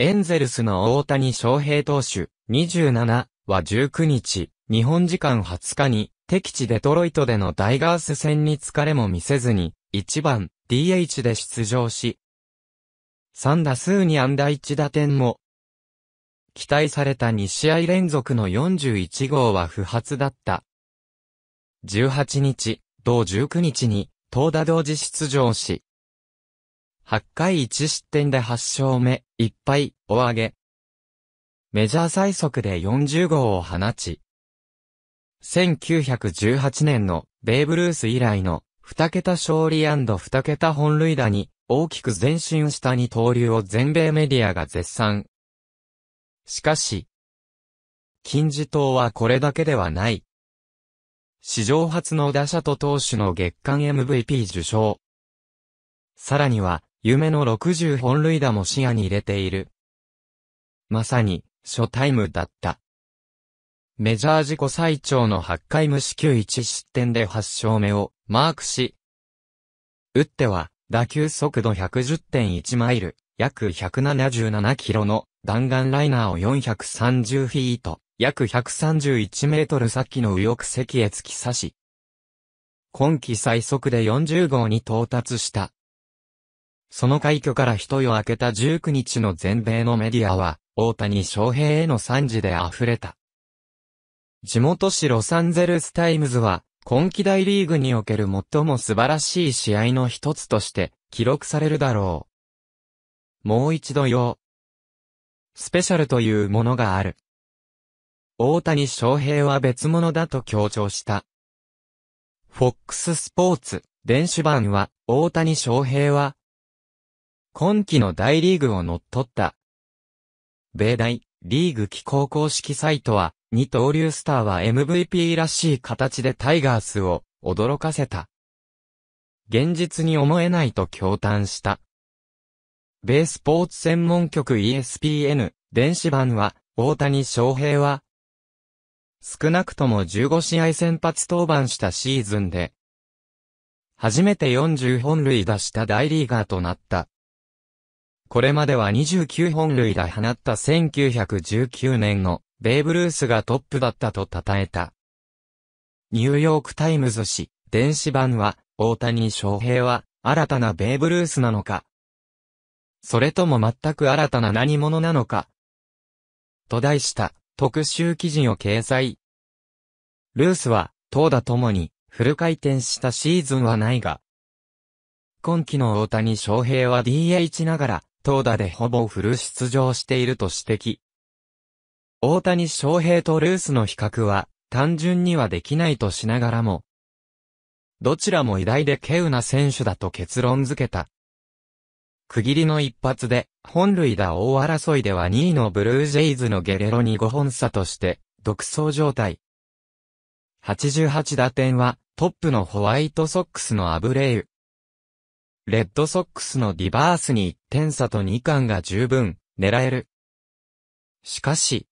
エンゼルスの大谷翔平投手27は19日、日本時間20日に敵地デトロイトでのダイガース戦に疲れも見せずに1番 DH で出場し、3打数に安打1打点も、期待された2試合連続の41号は不発だった。18日、同19日に、東打同時出場し、8回1失点で8勝目、1敗、お上げ。メジャー最速で40号を放ち、1918年のベーブ・ルース以来の2桁勝利 &2 桁本塁打に大きく前進した二刀流を全米メディアが絶賛。しかし、金字塔はこれだけではない。史上初の打者と投手の月間 MVP 受賞。さらには、夢の60本塁打も視野に入れている。まさに、初タイムだった。メジャー自己最長の8回無四球1失点で8勝目をマークし、打っては打球速度110.1マイル、約177キロの弾丸ライナーを430フィート、約131メートル先の右翼席へ突き刺し、今季最速で40号に到達したその快挙から一夜明けた19日の全米のメディアは、大谷翔平への賛辞で溢れた。地元市ロサンゼルスタイムズは、今季大リーグにおける最も素晴らしい試合の一つとして、記録されるだろう。もう一度よ。スペシャルというものがある。大谷翔平は別物だと強調した。フックススポーツ、電子版は、大谷翔平は、今季の大リーグを乗っ取った。米大、リーグ機構公式サイトは、二刀流スターは MVP らしい形でタイガースを驚かせた。現実に思えないと驚嘆した。米スポーツ専門局 ESPN 電子版は、大谷翔平は、少なくとも15試合先発登板したシーズンで、初めて40本塁打した大リーガーとなった。これまでは29本塁打放った1919年のベーブ・ルースがトップだったと称えた。ニューヨークタイムズ紙、電子版は、大谷翔平は、新たなベーブ・ルースなのかそれとも全く新たな何者なのかと題した特集記事を掲載。ルースは、投打ともに、フル回転したシーズンはないが、今季の大谷翔平は DH ながら、投打でほぼフル出場していると指摘。大谷翔平とルースの比較は、単純にはできないとしながらも、どちらも偉大で稀有な選手だと結論づけた。区切りの一発で、本塁打大争いでは2位のブルージェイズのゲレロに5本差として、独走状態。88打点は、トップのホワイトソックスのアブレイユ、レッドソックスのディバースに1点差と2冠が十分、狙える。しかし、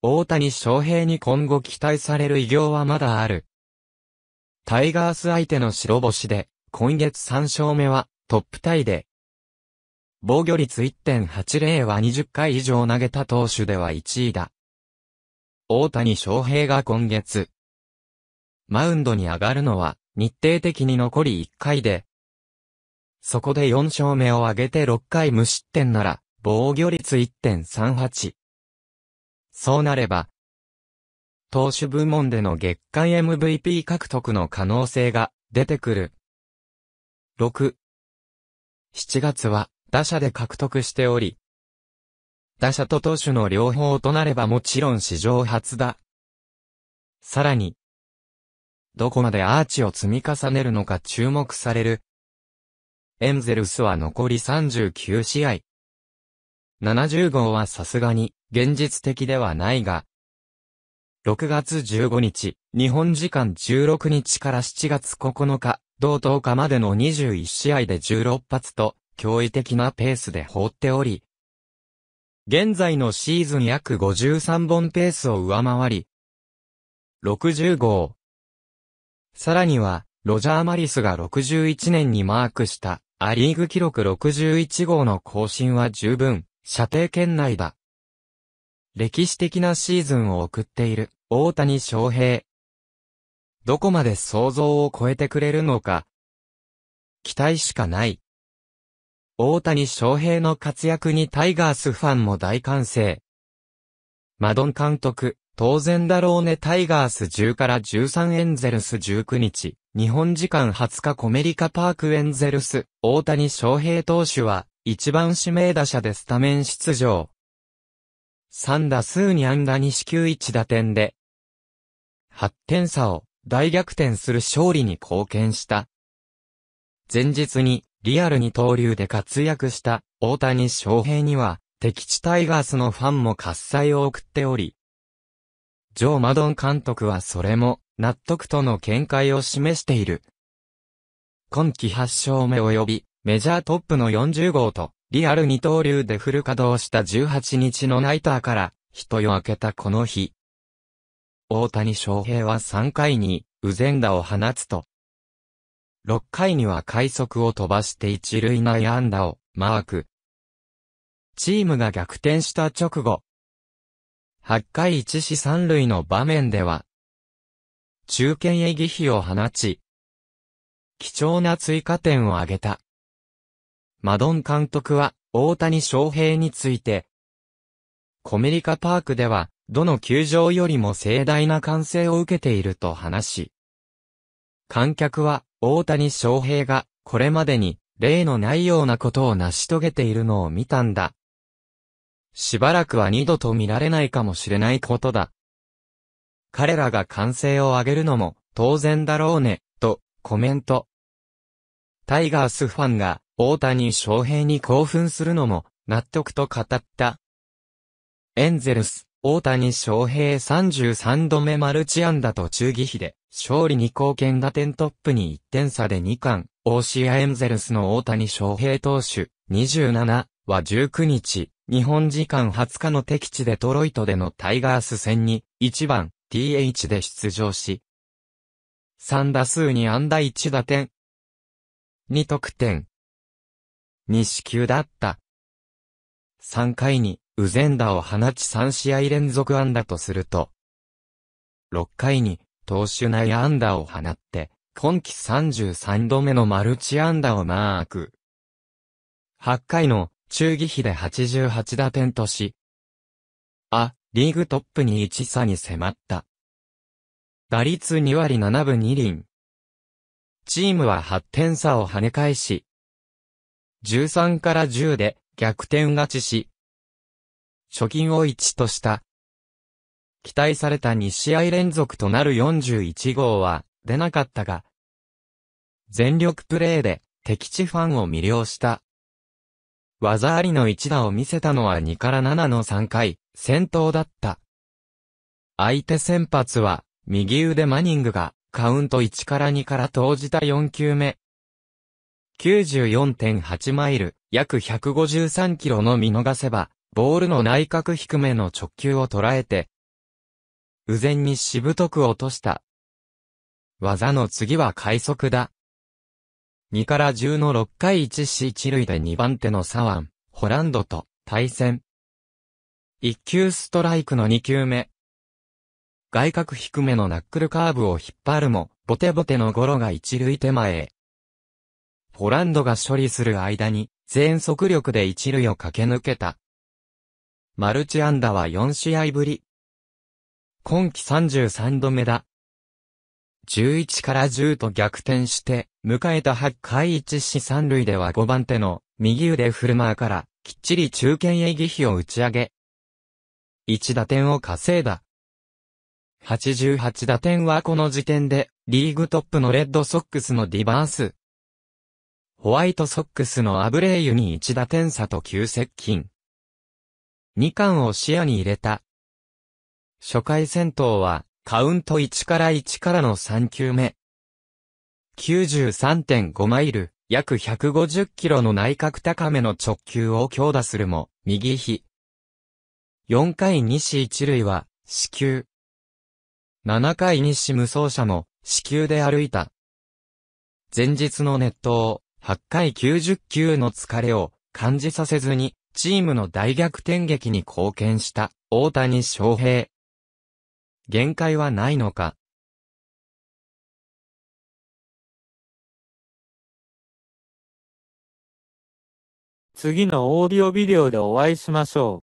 大谷翔平に今後期待される偉業はまだある。タイガース相手の白星で、今月3勝目はトップタイで、防御率1.80は20回以上投げた投手では1位だ。大谷翔平が今月、マウンドに上がるのは日程的に残り1回で、そこで4勝目を挙げて6回無失点なら、防御率1.38。そうなれば、投手部門での月間 MVP 獲得の可能性が出てくる。6。7月は打者で獲得しており、打者と投手の両方となればもちろん史上初だ。さらに、どこまでアーチを積み重ねるのか注目されるエンゼルスは残り39試合。70号はさすがに、現実的ではないが、6月15日、日本時間16日から7月9日、同10日までの21試合で16発と、驚異的なペースで放っており、現在のシーズン約53本ペースを上回り、60号。さらには、ロジャー・マリスが61年にマークしたアリーグ記録61号の更新は十分、射程圏内だ。歴史的なシーズンを送っている、大谷翔平。どこまで想像を超えてくれるのか。期待しかない。大谷翔平の活躍にタイガースファンも大歓声。マドン監督、当然だろうねタイガース10から13エンゼルス19日。日本時間20日コメリカパークエンゼルス、大谷翔平投手は、1番指名打者でスタメン出場。3打数2安打2四球1打点で、8点差を大逆転する勝利に貢献した。前日にリアルに投流で活躍した大谷翔平には敵地タイガースのファンも喝采を送っており、ジョー・マドン監督はそれも納得との見解を示している。今季8勝目及び、メジャートップの40号と、リアル二刀流でフル稼働した18日のナイターから、一夜明けたこの日。大谷翔平は3回に、ウゼンダを放つと、6回には快速を飛ばして一塁内安打をマーク。チームが逆転した直後、8回1死3塁の場面では、中堅へ儀費を放ち、貴重な追加点を挙げた。マドン監督は、大谷翔平について、コメリカパークでは、どの球場よりも盛大な歓声を受けていると話し、観客は、大谷翔平が、これまでに、例のないようなことを成し遂げているのを見たんだ。しばらくは二度と見られないかもしれないことだ。彼らが歓声を上げるのも当然だろうね、とコメント。タイガースファンが大谷翔平に興奮するのも納得と語った。エンゼルス、大谷翔平33度目マルチ安打と中義比で、勝利に貢献打点トップに1点差で2冠、オシアエンゼルスの大谷翔平投手、27は19日、日本時間20日の敵地デトロイトでのタイガース戦に、1番、DH で出場し、3打数に安打1打点、2得点、2四球だった。3回に、ウゼンダを放ち3試合連続安打とすると、6回に、投手内安打を放って、今季33度目のマルチ安打をマーク。8回の、中義比で88打点とし、あ、リーグトップに1差に迫った。打率2割7分2厘。チームは8点差を跳ね返し、13から10で逆転勝ちし、貯金を1とした。期待された2試合連続となる41号は出なかったが、全力プレーで敵地ファンを魅了した。技ありの一打を見せたのは2から7の3回。先頭だった。相手先発は、右腕マニングが、カウント1から2から投じた4球目。94.8マイル、約153キロの見逃せば、ボールの内角低めの直球を捉えて、右前にしぶとく落とした。技の次は快速だ。2から10の6回1死1塁で2番手のサワン、ホランドと対戦。1球ストライクの2球目。外角低めのナックルカーブを引っ張るも、ボテボテのゴロが一塁手前へ。ポランドが処理する間に、全速力で一塁を駆け抜けた。マルチ安打は4試合ぶり。今季33度目だ。11から10と逆転して、迎えた8回1死3塁では5番手の右腕フルマーから、きっちり中堅へ技費を打ち上げ、1打点を稼いだ。88打点はこの時点で、リーグトップのレッドソックスのディバース。ホワイトソックスのアブレイユに1打点差と急接近。2冠を視野に入れた。初回戦闘は、カウント1から1からの3球目。93.5マイル、約150キロの内角高めの直球を強打するも、右比、4回西一塁は、死球。7回西無双者も、死球で歩いた。前日の熱を8回90球の疲れを感じさせずに、チームの大逆転劇に貢献した、大谷翔平。限界はないのか。次のオーディオビデオでお会いしましょう。